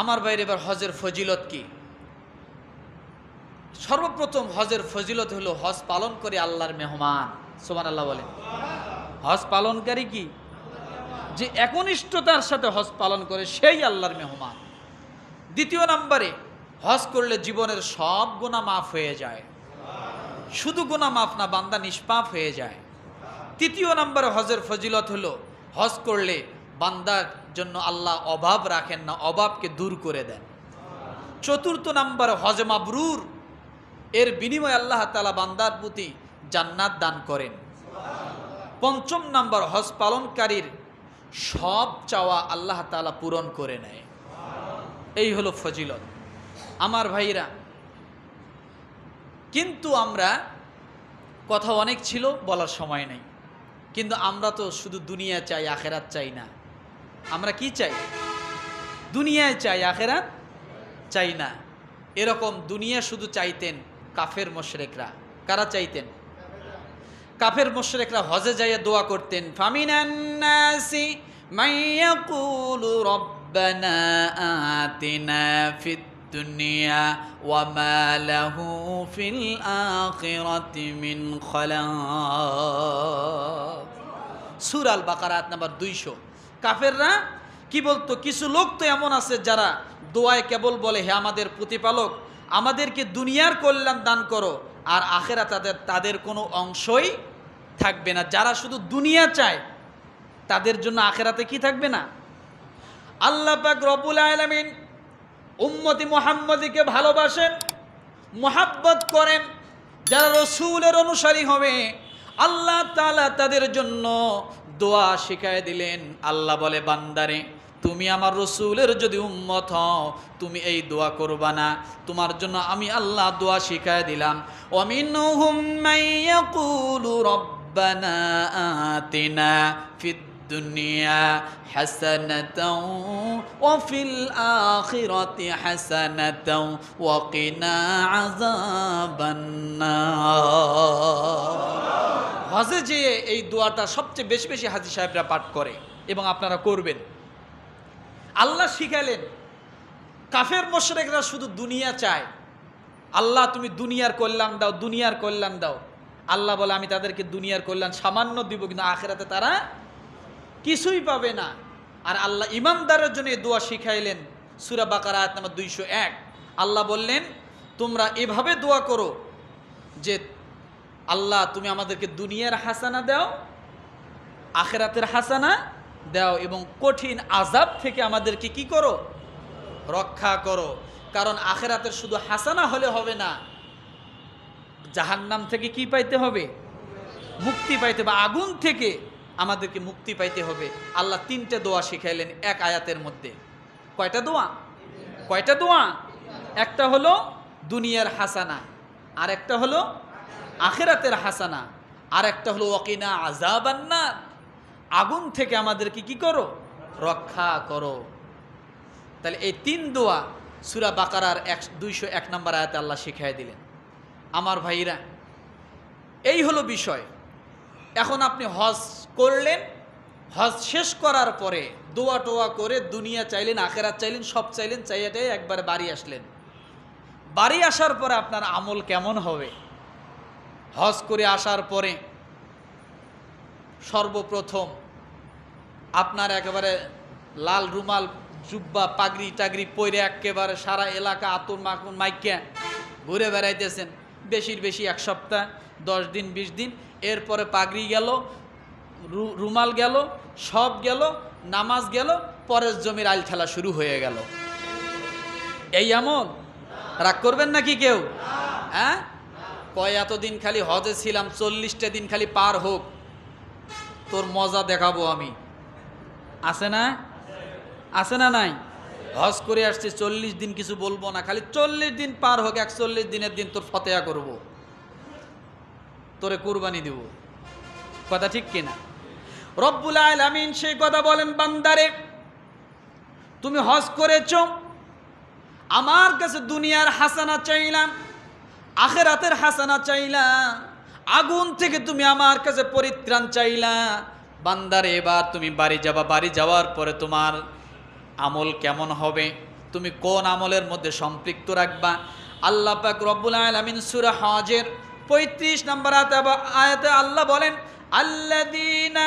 আমার বাইরে এবার হজের ফজিলত কি সর্বপ্রথম হজের ফজিলত হলো হজ পালন করে আল্লাহর মেহমান সোমান আল্লাহ বলেন হজ পালনকারী কি যে একনিষ্ঠতার সাথে হজ পালন করে সেই আল্লাহর মেহমান দ্বিতীয় নম্বরে হজ করলে জীবনের সব গোনা মাফ হয়ে যায় শুধু গোনা মাফ না বান্দা নিষ্পাপ হয়ে যায় তৃতীয় নম্বরে হজের ফজিলত হলো হজ করলে বান্দার জন্য আল্লাহ অভাব রাখেন না অভাবকে দূর করে দেন চতুর্থ নাম্বার হজমাবরুর এর বিনিময়ে আল্লাহ তালা বান্দার প্রতি জান্নাত দান করেন পঞ্চম নাম্বার হজ পালনকারীর সব চাওয়া আল্লাহ তালা পূরণ করে নেয় এই হলো ফজিলত আমার ভাইরা কিন্তু আমরা কথা অনেক ছিল বলার সময় নেই কিন্তু আমরা তো শুধু দুনিয়া চাই আখেরাত চাই না আমরা কি চাই দুনিয়ায় চাই আখেরাত চাই না এরকম দুনিয়া শুধু চাইতেন কাফের মশরেকরা কারা চাইতেন কাফের মোশরেকরা হজে যাইয়া দোয়া করতেন ফামিনান্নাসি মাইয়াকুলু রব্বানা দুনিয়া বাকারাত নাম্বার দুইশো কাফেররা কি বলতো কিছু লোক তো এমন আছে যারা দোয়ায় কেবল বলে হে আমাদের প্রতিপালক আমাদেরকে দুনিয়ার কল্যাণ দান করো আর আখেরা তাদের তাদের কোনো অংশই থাকবে না যারা শুধু দুনিয়া চায় তাদের জন্য আখেরাতে কি থাকবে না আল্লাহ পাক রবুল আলমিন উম্মতি মোহাম্মদীকে ভালোবাসেন মোহাব্বত করেন যারা রসুলের অনুসারী হবে আল্লাহ তালা তাদের জন্য দোয়া শিখায় দিলেন আল্লাহ বলে বান্দারে তুমি আমার রসুলের যদি উম্মত হও তুমি এই দোয়া করবা না তোমার জন্য আমি আল্লাহ দোয়া শিখায় দিলাম অমিন আতিনা ফিদ الدنيا حسنة মাঝে যেয়ে এই দোয়াটা সবচেয়ে বেশি বেশি হাজি সাহেবরা পাঠ করে এবং আপনারা করবেন আল্লাহ শিখালেন কাফের মশরেকরা শুধু দুনিয়া চায় আল্লাহ তুমি দুনিয়ার কল্যাণ দাও দুনিয়ার কল্যাণ দাও আল্লাহ বলে আমি তাদেরকে দুনিয়ার কল্যাণ সামান্য দিব কিন্তু আখেরাতে তারা কিছুই পাবে না আর আল্লাহ ইমানদারের জন্য দোয়া শিখাইলেন সুরা বাকার আয়াত নাম্বার দুইশো এক আল্লাহ বললেন তোমরা এভাবে দোয়া করো যে আল্লাহ তুমি আমাদেরকে দুনিয়ার হাসানা দাও আখেরাতের হাসানা দাও এবং কঠিন আজাব থেকে আমাদেরকে কি করো রক্ষা করো কারণ আখেরাতের শুধু হাসানা হলে হবে না জাহান্নাম থেকে কি পাইতে হবে মুক্তি পাইতে বা আগুন থেকে আমাদেরকে মুক্তি পাইতে হবে আল্লাহ তিনটে দোয়া শিখাইলেন এক আয়াতের মধ্যে কয়টা দোয়া কয়টা দোয়া একটা হলো দুনিয়ার হাসানা আর একটা হলো আখেরাতের হাসানা আর একটা হলো ওকিনা আজাবান্নার আগুন থেকে আমাদেরকে কি করো রক্ষা করো তাহলে এই তিন দোয়া সুরা বাকারার এক দুইশো এক নম্বর আয়াতে আল্লাহ শিখাই দিলেন আমার ভাইরা এই হলো বিষয় এখন আপনি হজ করলেন হজ শেষ করার পরে দোয়া টোয়া করে দুনিয়া চাইলেন আখেরাত চাইলেন সব চাইলেন চাইয়াটাই একবার বাড়ি আসলেন বাড়ি আসার পরে আপনার আমল কেমন হবে হজ করে আসার পরে সর্বপ্রথম আপনার একেবারে লাল রুমাল জুব্বা পাগড়ি টাগড়ি পরে একেবারে সারা এলাকা আতুন মাকুন মাইকা ঘুরে বেড়াইতেছেন বেশির বেশি এক সপ্তাহ দশ দিন বিশ দিন এরপরে পাগড়ি গেল রুমাল গেল সব গেল নামাজ গেল পরের জমির আইল খেলা শুরু হয়ে গেল এই এমন রাগ করবেন নাকি কেউ হ্যাঁ কয় এতদিন খালি হজে ছিলাম চল্লিশটা দিন খালি পার হোক তোর মজা দেখাবো আমি আছে না আছে না নাই হজ করে আসছি চল্লিশ দিন কিছু বলবো না খালি চল্লিশ দিন পার হোক একচল্লিশ দিনের দিন তোর ফতেয়া করব তোরে কুরবানি দিব কথা ঠিক কিনা রব্বুল আলামিন সেই কথা বলেন বান্দারে তুমি হজ করেছ আমার কাছে দুনিয়ার হাসানা চাইলাম আখেরাতের হাসানা চাইলা আগুন থেকে তুমি আমার কাছে পরিত্রাণ চাইলা বান্দারে এবার তুমি বাড়ি যাবা বাড়ি যাওয়ার পরে তোমার আমল কেমন হবে তুমি কোন আমলের মধ্যে সম্পৃক্ত রাখবা আল্লাহ পাক রব্বুল আলমিন সুরা হজের পঁয়ত্রিশ নম্বর আয়াতে আল্লাহ বলেন আল্লাদিনা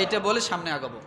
এইটা বলে সামনে আগাবো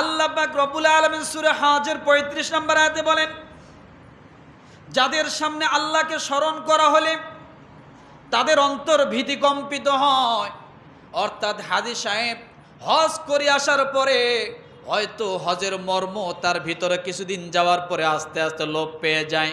আল্লাহ রবুল আলমিন সুরে হাজের পঁয়ত্রিশ নম্বর আয়তে বলেন যাদের সামনে আল্লাহকে স্মরণ করা হলে তাদের অন্তর ভীতি কম্পিত হয় অর্থাৎ হাজি সাহেব হজ করে আসার পরে হয়তো হজের মর্ম তার ভিতরে কিছুদিন যাওয়ার পরে আস্তে আস্তে লোপ পেয়ে যায়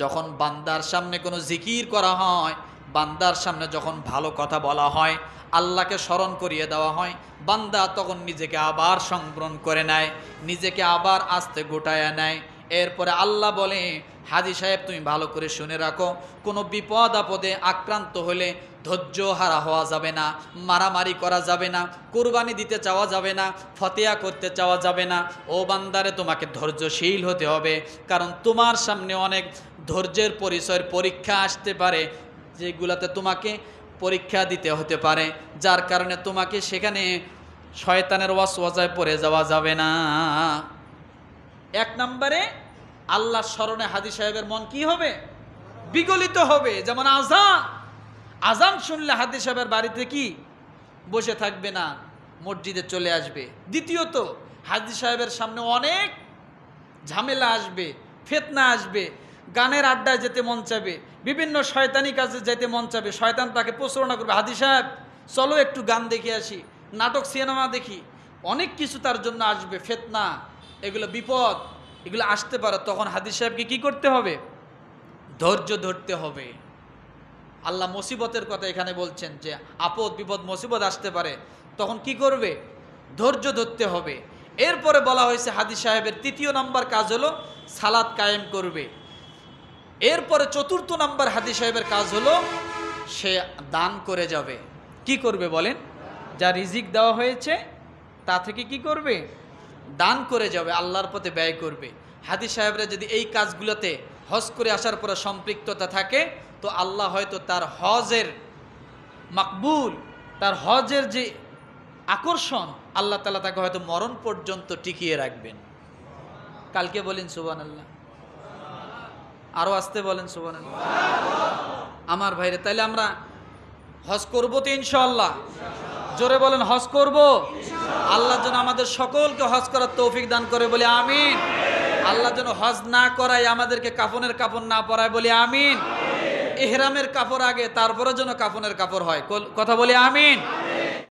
যখন বান্দার সামনে কোনো জিকির করা হয় বান্দার সামনে যখন ভালো কথা বলা হয় আল্লাহকে স্মরণ করিয়ে দেওয়া হয় বান্দা তখন নিজেকে আবার সংবরণ করে নেয় নিজেকে আবার আস্তে গোটায় নেয় এরপরে আল্লাহ বলে হাজি সাহেব তুমি ভালো করে শুনে রাখো কোনো বিপদ আপদে আক্রান্ত হলে ধৈর্য হারা হওয়া যাবে না মারামারি করা যাবে না কুরবানি দিতে চাওয়া যাবে না ফতেয়া করতে চাওয়া যাবে না ও বান্দারে তোমাকে ধৈর্যশীল হতে হবে কারণ তোমার সামনে অনেক ধৈর্যের পরিচয়ের পরীক্ষা আসতে পারে যেগুলাতে তোমাকে পরীক্ষা দিতে হতে পারে যার কারণে তোমাকে সেখানে শয়তানের ওয়াজায় পড়ে যাওয়া যাবে না এক নম্বরে আল্লাহর স্মরণে হাদি সাহেবের মন কি হবে বিগলিত হবে যেমন আজান আজান শুনলে হাদি সাহেবের বাড়িতে কি বসে থাকবে না মসজিদে চলে আসবে দ্বিতীয়ত হাজি সাহেবের সামনে অনেক ঝামেলা আসবে ফেতনা আসবে গানের আড্ডায় যেতে মন চাবে বিভিন্ন শয়তানি কাজে যেতে মন চাবে শয়তান তাকে প্রচারণা করবে হাদি সাহেব চলো একটু গান দেখে আসি নাটক সিনেমা দেখি অনেক কিছু তার জন্য আসবে ফেতনা এগুলো বিপদ এগুলো আসতে পারে তখন হাদি সাহেবকে কি করতে হবে ধৈর্য ধরতে হবে আল্লাহ মুসিবতের কথা এখানে বলছেন যে আপদ বিপদ মুসিবত আসতে পারে তখন কি করবে ধৈর্য ধরতে হবে এরপরে বলা হয়েছে হাদি সাহেবের তৃতীয় নম্বর কাজ হলো সালাদ কায়েম করবে এরপরে চতুর্থ নাম্বার হাদি সাহেবের কাজ হলো সে দান করে যাবে কি করবে বলেন যা রিজিক দেওয়া হয়েছে তা থেকে কি করবে দান করে যাবে আল্লাহর পথে ব্যয় করবে হাদি সাহেবরা যদি এই কাজগুলোতে হজ করে আসার পরে সম্পৃক্ততা থাকে তো আল্লাহ হয়তো তার হজের মাকবুল তার হজের যে আকর্ষণ আল্লাহ তালা তাকে হয়তো মরণ পর্যন্ত টিকিয়ে রাখবেন কালকে বলেন সুবান আল্লাহ আরও আসতে বলেন সুবান আমার ভাইরে তাইলে আমরা হজ করবো তো ইনশাল্লাহ জোরে বলেন হজ করব আল্লাহ যেন আমাদের সকলকে হজ করার তৌফিক দান করে বলে আমিন আল্লাহ যেন হজ না করায় আমাদেরকে কাফনের কাপড় না পরায় বলে আমিন এহরামের কাপড় আগে তারপরে যেন কাফনের কাপড় হয় কথা বলে আমিন